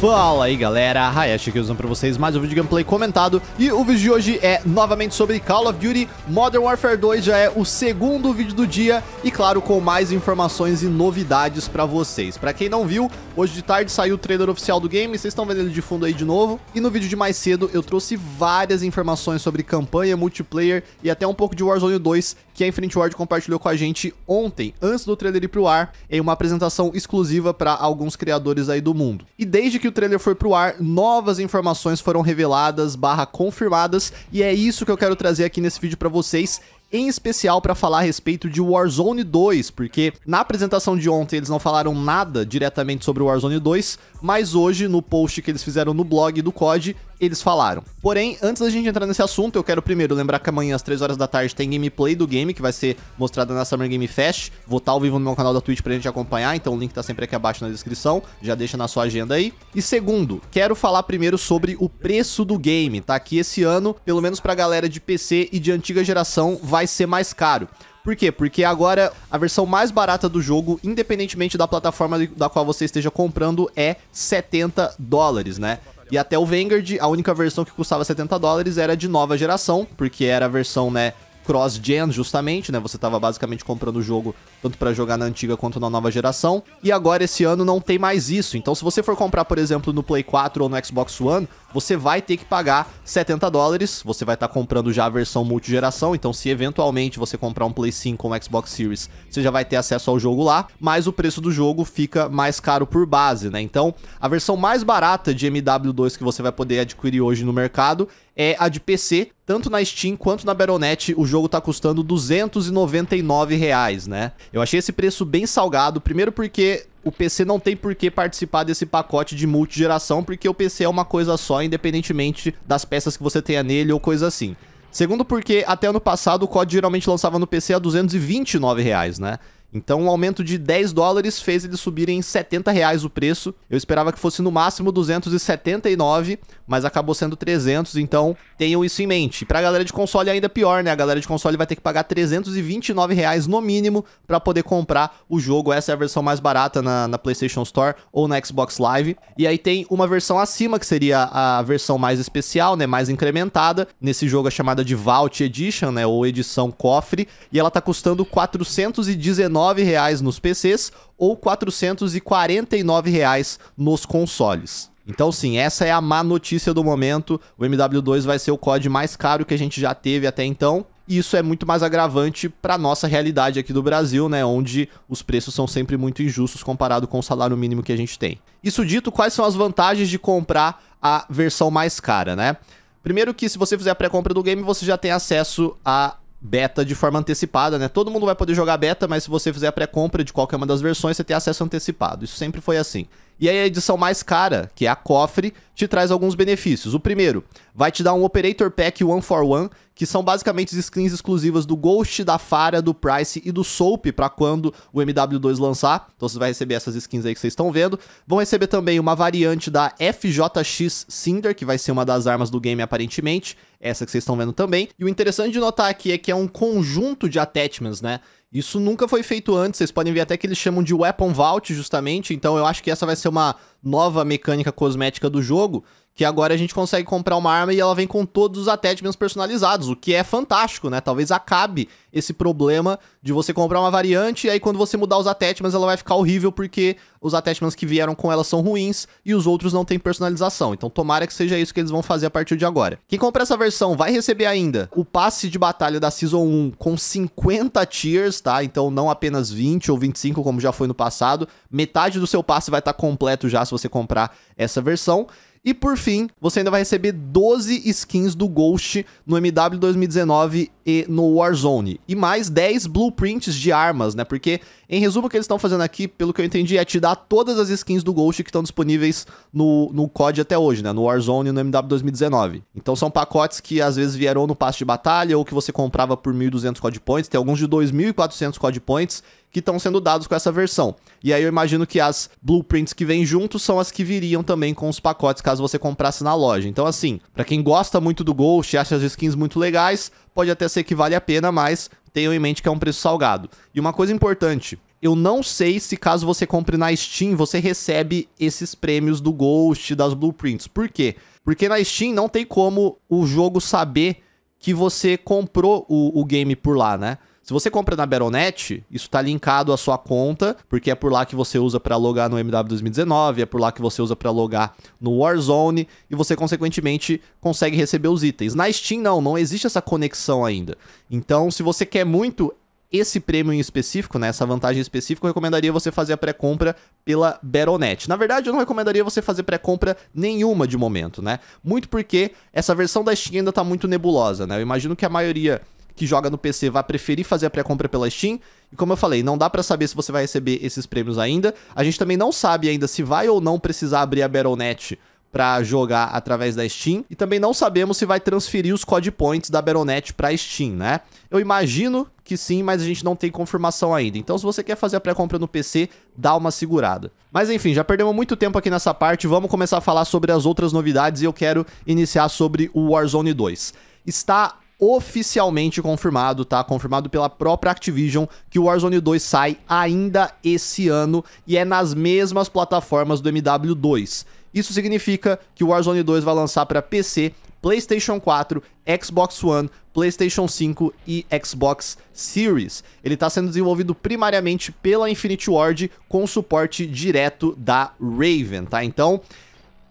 Fala aí galera, Hayash aqui usando pra vocês mais um vídeo de gameplay comentado E o vídeo de hoje é novamente sobre Call of Duty Modern Warfare 2 Já é o segundo vídeo do dia E claro, com mais informações e novidades pra vocês Pra quem não viu, hoje de tarde saiu o trailer oficial do game Vocês estão vendo ele de fundo aí de novo E no vídeo de mais cedo eu trouxe várias informações sobre campanha, multiplayer E até um pouco de Warzone 2 que a Infinite Ward compartilhou com a gente ontem, antes do trailer ir pro ar, em uma apresentação exclusiva para alguns criadores aí do mundo. E desde que o trailer foi pro ar, novas informações foram reveladas, confirmadas, e é isso que eu quero trazer aqui nesse vídeo para vocês em especial para falar a respeito de Warzone 2, porque na apresentação de ontem eles não falaram nada diretamente sobre Warzone 2, mas hoje no post que eles fizeram no blog do COD, eles falaram. Porém, antes da gente entrar nesse assunto, eu quero primeiro lembrar que amanhã às 3 horas da tarde tem gameplay do game que vai ser mostrada na Summer Game Fest. Vou estar tá ao vivo no meu canal da Twitch pra gente acompanhar, então o link tá sempre aqui abaixo na descrição, já deixa na sua agenda aí. E segundo, quero falar primeiro sobre o preço do game, tá? Que esse ano, pelo menos pra galera de PC e de antiga geração, vai vai ser mais caro. Por quê? Porque agora a versão mais barata do jogo, independentemente da plataforma da qual você esteja comprando, é 70 dólares, né? E até o Vanguard, a única versão que custava 70 dólares era de nova geração, porque era a versão, né, cross-gen, justamente, né? Você estava basicamente comprando o jogo tanto para jogar na antiga quanto na nova geração. E agora esse ano não tem mais isso. Então, se você for comprar, por exemplo, no Play 4 ou no Xbox One, você vai ter que pagar 70 dólares. Você vai estar tá comprando já a versão multigeração. Então, se eventualmente você comprar um Play 5 ou um Xbox Series, você já vai ter acesso ao jogo lá. Mas o preço do jogo fica mais caro por base, né? Então, a versão mais barata de MW2 que você vai poder adquirir hoje no mercado é a de PC. Tanto na Steam quanto na Baronet, o jogo jogo tá custando 299 reais, né? Eu achei esse preço bem salgado, primeiro porque o PC não tem por que participar desse pacote de multigeração, porque o PC é uma coisa só, independentemente das peças que você tenha nele ou coisa assim. Segundo porque até ano passado o COD geralmente lançava no PC a 229 reais, né? Então, um aumento de 10 dólares fez ele subir em 70 reais o preço. Eu esperava que fosse no máximo 279, mas acabou sendo 300, então tenham isso em mente. pra galera de console é ainda pior, né? A galera de console vai ter que pagar 329 reais no mínimo para poder comprar o jogo. Essa é a versão mais barata na, na PlayStation Store ou na Xbox Live. E aí tem uma versão acima, que seria a versão mais especial, né? Mais incrementada. Nesse jogo é chamada de Vault Edition, né? Ou edição cofre. E ela tá custando 419 R$ reais nos PCs ou R$ reais nos consoles. Então, sim, essa é a má notícia do momento. O MW2 vai ser o COD mais caro que a gente já teve até então. E isso é muito mais agravante para nossa realidade aqui do Brasil, né? Onde os preços são sempre muito injustos comparado com o salário mínimo que a gente tem. Isso dito, quais são as vantagens de comprar a versão mais cara, né? Primeiro que se você fizer a pré-compra do game, você já tem acesso a beta de forma antecipada, né? Todo mundo vai poder jogar beta, mas se você fizer a pré-compra de qualquer uma das versões, você tem acesso antecipado. Isso sempre foi assim. E aí a edição mais cara, que é a cofre, te traz alguns benefícios. O primeiro, vai te dar um Operator Pack One for One, que são basicamente skins exclusivas do Ghost, da Fara, do Price e do Soap para quando o MW2 lançar. Então você vai receber essas skins aí que vocês estão vendo. Vão receber também uma variante da FJX Cinder, que vai ser uma das armas do game aparentemente, essa que vocês estão vendo também. E o interessante de notar aqui é que é um conjunto de attachments, né? Isso nunca foi feito antes, vocês podem ver até que eles chamam de Weapon Vault, justamente. Então eu acho que essa vai ser uma nova mecânica cosmética do jogo, que agora a gente consegue comprar uma arma e ela vem com todos os attachments personalizados, o que é fantástico, né? Talvez acabe esse problema de você comprar uma variante e aí quando você mudar os attachments ela vai ficar horrível porque os attachments que vieram com ela são ruins e os outros não têm personalização. Então tomara que seja isso que eles vão fazer a partir de agora. Quem comprar essa versão vai receber ainda o passe de batalha da Season 1 com 50 tiers, tá? Então não apenas 20 ou 25 como já foi no passado. Metade do seu passe vai estar tá completo já se você comprar essa versão. E por fim, você ainda vai receber 12 skins do Ghost no MW 2019 e no Warzone. E mais 10 blueprints de armas, né? Porque, em resumo, o que eles estão fazendo aqui, pelo que eu entendi, é te dar todas as skins do Ghost que estão disponíveis no, no COD até hoje, né? No Warzone e no MW 2019. Então são pacotes que às vezes vieram no passe de batalha ou que você comprava por 1.200 COD Points. Tem alguns de 2.400 COD Points que estão sendo dados com essa versão. E aí eu imagino que as blueprints que vêm junto são as que viriam também com os pacotes caso você comprasse na loja. Então assim, para quem gosta muito do Ghost e acha as skins muito legais, pode até ser que vale a pena, mas tenham em mente que é um preço salgado. E uma coisa importante, eu não sei se caso você compre na Steam, você recebe esses prêmios do Ghost, das Blueprints. Por quê? Porque na Steam não tem como o jogo saber que você comprou o, o game por lá, né? Se você compra na Baronet, isso está linkado à sua conta, porque é por lá que você usa para logar no MW 2019, é por lá que você usa para logar no Warzone e você consequentemente consegue receber os itens. Na Steam não, não existe essa conexão ainda. Então, se você quer muito esse prêmio em específico, né, essa vantagem específica, eu recomendaria você fazer a pré-compra pela Baronet. Na verdade, eu não recomendaria você fazer pré-compra nenhuma de momento, né? Muito porque essa versão da Steam ainda tá muito nebulosa, né? Eu imagino que a maioria que joga no PC vai preferir fazer a pré-compra pela Steam. E como eu falei, não dá para saber se você vai receber esses prêmios ainda. A gente também não sabe ainda se vai ou não precisar abrir a Battle.net para jogar através da Steam e também não sabemos se vai transferir os code points da Battle.net para Steam, né? Eu imagino que sim, mas a gente não tem confirmação ainda. Então, se você quer fazer a pré-compra no PC, dá uma segurada. Mas enfim, já perdemos muito tempo aqui nessa parte, vamos começar a falar sobre as outras novidades e eu quero iniciar sobre o Warzone 2. Está oficialmente confirmado, tá? Confirmado pela própria Activision que o Warzone 2 sai ainda esse ano e é nas mesmas plataformas do MW2. Isso significa que o Warzone 2 vai lançar para PC, PlayStation 4, Xbox One, PlayStation 5 e Xbox Series. Ele está sendo desenvolvido primariamente pela Infinity Ward com suporte direto da Raven, tá? Então,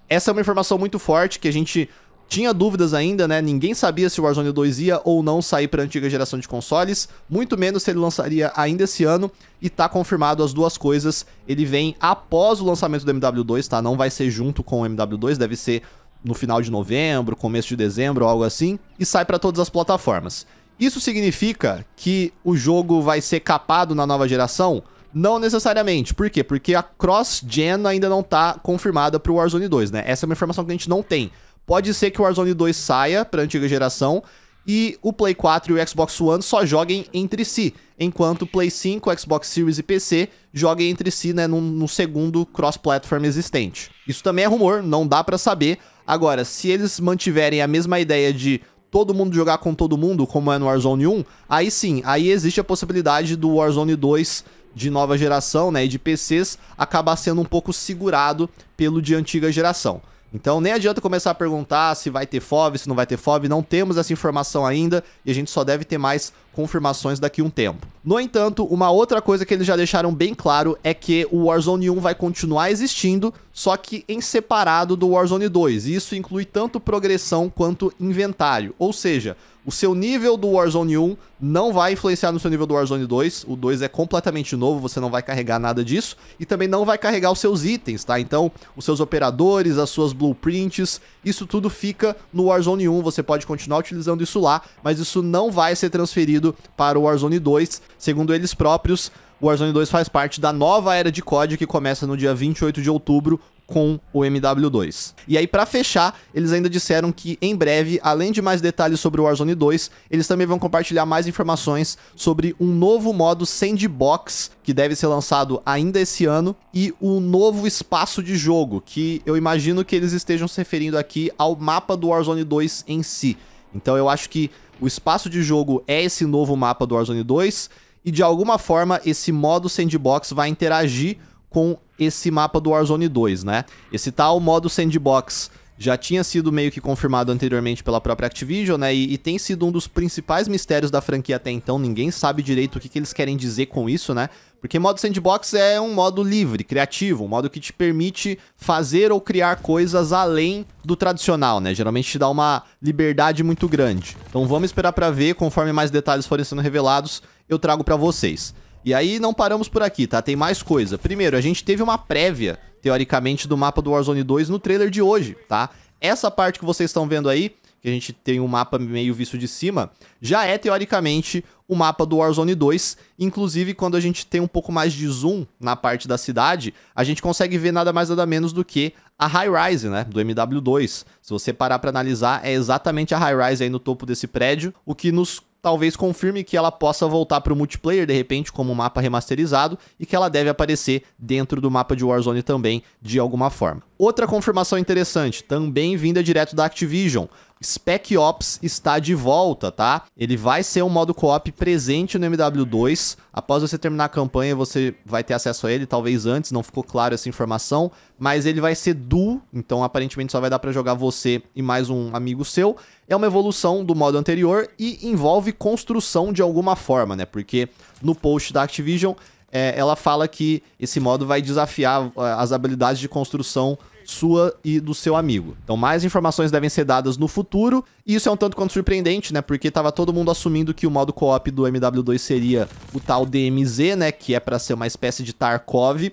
essa é uma informação muito forte que a gente tinha dúvidas ainda, né? Ninguém sabia se o Warzone 2 ia ou não sair para a antiga geração de consoles, muito menos se ele lançaria ainda esse ano, e tá confirmado as duas coisas. Ele vem após o lançamento do MW2, tá? Não vai ser junto com o MW2, deve ser no final de novembro, começo de dezembro, algo assim, e sai para todas as plataformas. Isso significa que o jogo vai ser capado na nova geração? Não necessariamente. Por quê? Porque a cross-gen ainda não tá confirmada para o Warzone 2, né? Essa é uma informação que a gente não tem. Pode ser que o Warzone 2 saia para antiga geração e o Play 4 e o Xbox One só joguem entre si, enquanto o Play 5, Xbox Series e PC joguem entre si, né, num, num segundo cross-platform existente. Isso também é rumor, não dá para saber. Agora, se eles mantiverem a mesma ideia de todo mundo jogar com todo mundo, como é no Warzone 1, aí sim, aí existe a possibilidade do Warzone 2 de nova geração, né, e de PCs acabar sendo um pouco segurado pelo de antiga geração. Então nem adianta começar a perguntar se vai ter FOV, se não vai ter FOV, não temos essa informação ainda e a gente só deve ter mais confirmações daqui um tempo. No entanto, uma outra coisa que eles já deixaram bem claro é que o Warzone 1 vai continuar existindo, só que em separado do Warzone 2. Isso inclui tanto progressão quanto inventário. Ou seja, o seu nível do Warzone 1 não vai influenciar no seu nível do Warzone 2. O 2 é completamente novo, você não vai carregar nada disso. E também não vai carregar os seus itens, tá? Então, os seus operadores, as suas blueprints, isso tudo fica no Warzone 1. Você pode continuar utilizando isso lá, mas isso não vai ser transferido para o Warzone 2. Segundo eles próprios, o Warzone 2 faz parte da nova era de COD que começa no dia 28 de outubro com o MW2. E aí para fechar, eles ainda disseram que em breve, além de mais detalhes sobre o Warzone 2, eles também vão compartilhar mais informações sobre um novo modo sandbox que deve ser lançado ainda esse ano e o um novo espaço de jogo, que eu imagino que eles estejam se referindo aqui ao mapa do Warzone 2 em si. Então eu acho que o espaço de jogo é esse novo mapa do Warzone 2 e de alguma forma esse modo sandbox vai interagir com esse mapa do Warzone 2, né? Esse tal modo sandbox já tinha sido meio que confirmado anteriormente pela própria Activision, né? E, e, tem sido um dos principais mistérios da franquia até então. Ninguém sabe direito o que, que eles querem dizer com isso, né? Porque modo sandbox é um modo livre, criativo, um modo que te permite fazer ou criar coisas além do tradicional, né? Geralmente te dá uma liberdade muito grande. Então vamos esperar para ver, conforme mais detalhes forem sendo revelados, eu trago para vocês. E aí não paramos por aqui, tá? Tem mais coisa. Primeiro, a gente teve uma prévia, teoricamente, do mapa do Warzone 2 no trailer de hoje, tá? Essa parte que vocês estão vendo aí, que a gente tem um mapa meio visto de cima, já é teoricamente o mapa do Warzone 2. Inclusive, quando a gente tem um pouco mais de zoom na parte da cidade, a gente consegue ver nada mais nada menos do que a High Rise, né, do MW2. Se você parar para analisar, é exatamente a High Rise aí no topo desse prédio, o que nos talvez confirme que ela possa voltar para o multiplayer de repente como um mapa remasterizado e que ela deve aparecer dentro do mapa de Warzone também de alguma forma. Outra confirmação interessante, também vinda direto da Activision, Spec Ops está de volta, tá? Ele vai ser um modo co-op presente no MW2. Após você terminar a campanha, você vai ter acesso a ele, talvez antes, não ficou claro essa informação, mas ele vai ser duo, então aparentemente só vai dar para jogar você e mais um amigo seu. É uma evolução do modo anterior e envolve construção de alguma forma, né? Porque no post da Activision, é, ela fala que esse modo vai desafiar é, as habilidades de construção sua e do seu amigo. Então, mais informações devem ser dadas no futuro, e isso é um tanto quanto surpreendente, né? Porque tava todo mundo assumindo que o modo co-op do MW2 seria o tal DMZ, né? Que é para ser uma espécie de Tarkov.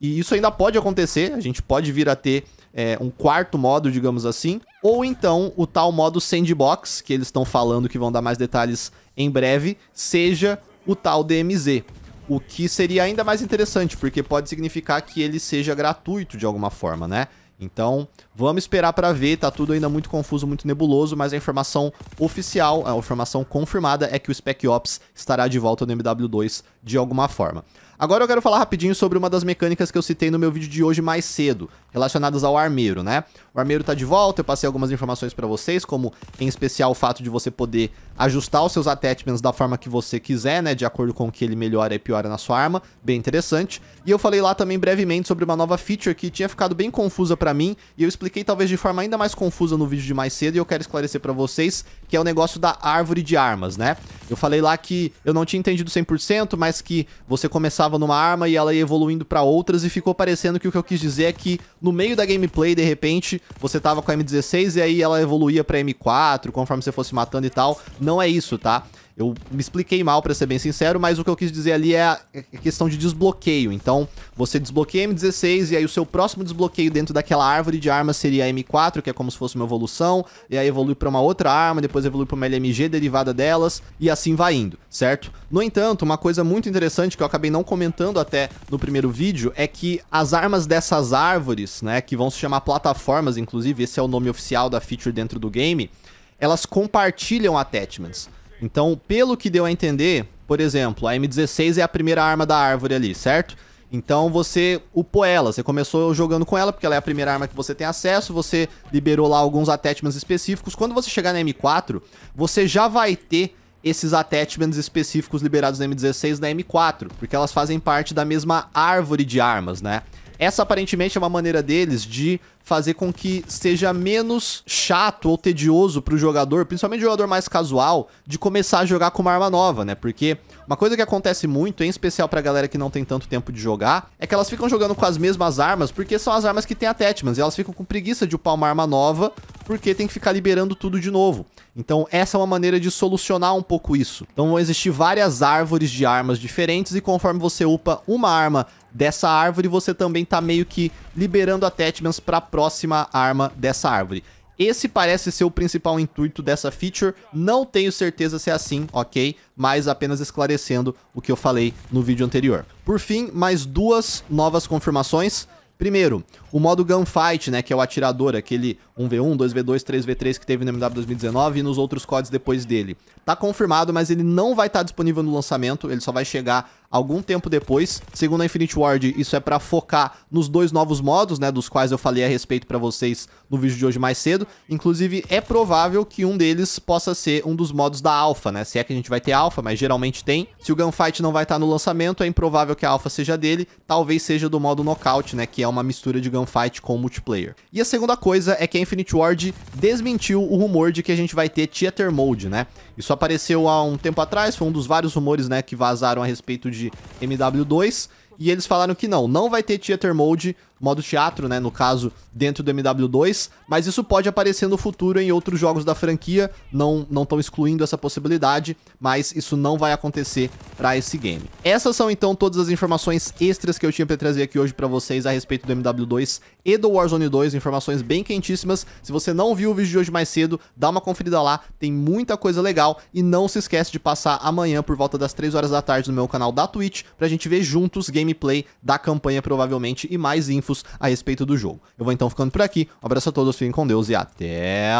E isso ainda pode acontecer, a gente pode vir a ter é, um quarto modo, digamos assim, ou então o tal modo sandbox, que eles estão falando que vão dar mais detalhes em breve, seja o tal DMZ. O que seria ainda mais interessante, porque pode significar que ele seja gratuito de alguma forma, né? Então, vamos esperar para ver, tá tudo ainda muito confuso, muito nebuloso, mas a informação oficial, a informação confirmada é que o Spec Ops estará de volta no MW2 de alguma forma. Agora eu quero falar rapidinho sobre uma das mecânicas que eu citei no meu vídeo de hoje mais cedo, relacionadas ao armeiro, né? O armeiro tá de volta, eu passei algumas informações para vocês, como em especial o fato de você poder ajustar os seus attachments da forma que você quiser, né? De acordo com o que ele melhora e piora na sua arma, bem interessante. E eu falei lá também brevemente sobre uma nova feature que tinha ficado bem confusa para mim, e eu expliquei talvez de forma ainda mais confusa no vídeo de mais cedo, e eu quero esclarecer para vocês, que é o negócio da árvore de armas, né? Eu falei lá que eu não tinha entendido 100%, mas que você começava começava numa arma e ela ia evoluindo para outras e ficou parecendo que o que eu quis dizer é que no meio da gameplay, de repente, você tava com a M16 e aí ela evoluía para M4, conforme você fosse matando e tal. Não é isso, tá? Eu me expliquei mal, para ser bem sincero, mas o que eu quis dizer ali é a é questão de desbloqueio. Então, você desbloqueia M16 e aí o seu próximo desbloqueio dentro daquela árvore de armas seria a M4, que é como se fosse uma evolução, e aí evolui para uma outra arma, depois evolui para uma LMG derivada delas e assim vai indo, certo? No entanto, uma coisa muito interessante que eu acabei não comentando até no primeiro vídeo é que as armas dessas árvores, né, que vão se chamar plataformas, inclusive, esse é o nome oficial da feature dentro do game, elas compartilham attachments. Então, pelo que deu a entender, por exemplo, a M16 é a primeira arma da árvore ali, certo? Então você upou ela, você começou jogando com ela, porque ela é a primeira arma que você tem acesso, você liberou lá alguns attachments específicos. Quando você chegar na M4, você já vai ter esses attachments específicos liberados na M16 e na M4, porque elas fazem parte da mesma árvore de armas, né? Essa aparentemente é uma maneira deles de fazer com que seja menos chato ou tedioso para o jogador, principalmente jogador mais casual, de começar a jogar com uma arma nova, né? Porque uma coisa que acontece muito, em especial a galera que não tem tanto tempo de jogar, é que elas ficam jogando com as mesmas armas, porque são as armas que tem attachments, e elas ficam com preguiça de upar uma arma nova, porque tem que ficar liberando tudo de novo. Então essa é uma maneira de solucionar um pouco isso. Então vão existir várias árvores de armas diferentes, e conforme você upa uma arma dessa árvore, você também tá meio que liberando attachments para próxima arma dessa árvore. Esse parece ser o principal intuito dessa feature, não tenho certeza se é assim, ok? Mas apenas esclarecendo o que eu falei no vídeo anterior. Por fim, mais duas novas confirmações. Primeiro, o modo Gunfight, né, que é o atirador, aquele 1v1, 2v2, 3v3 que teve no MW 2019 e nos outros CODs depois dele. Tá confirmado, mas ele não vai estar tá disponível no lançamento, ele só vai chegar algum tempo depois. Segundo a Infinity Ward, isso é para focar nos dois novos modos, né, dos quais eu falei a respeito para vocês no vídeo de hoje mais cedo. Inclusive, é provável que um deles possa ser um dos modos da Alpha, né? Se é que a gente vai ter Alpha, mas geralmente tem. Se o Gunfight não vai estar tá no lançamento, é improvável que a Alpha seja dele, talvez seja do modo Knockout, né, que é uma mistura de Gunfight com multiplayer. E a segunda coisa é que a Infinity Ward desmentiu o rumor de que a gente vai ter Theater Mode, né? Isso apareceu há um tempo atrás, foi um dos vários rumores, né, que vazaram a respeito de Mode MW2, e eles falaram que não, não vai ter Theater Mode modo teatro, né, no caso, dentro do MW2, mas isso pode aparecer no futuro em outros jogos da franquia, não não estão excluindo essa possibilidade, mas isso não vai acontecer para esse game. Essas são então todas as informações extras que eu tinha para trazer aqui hoje para vocês a respeito do MW2 e do Warzone 2, informações bem quentíssimas. Se você não viu o vídeo de hoje mais cedo, dá uma conferida lá, tem muita coisa legal e não se esquece de passar amanhã por volta das 3 horas da tarde no meu canal da Twitch pra gente ver juntos gameplay da campanha provavelmente e mais info infos a respeito do jogo. Eu vou então ficando por aqui. Um abraço a todos, fiquem com Deus e até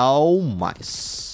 mais.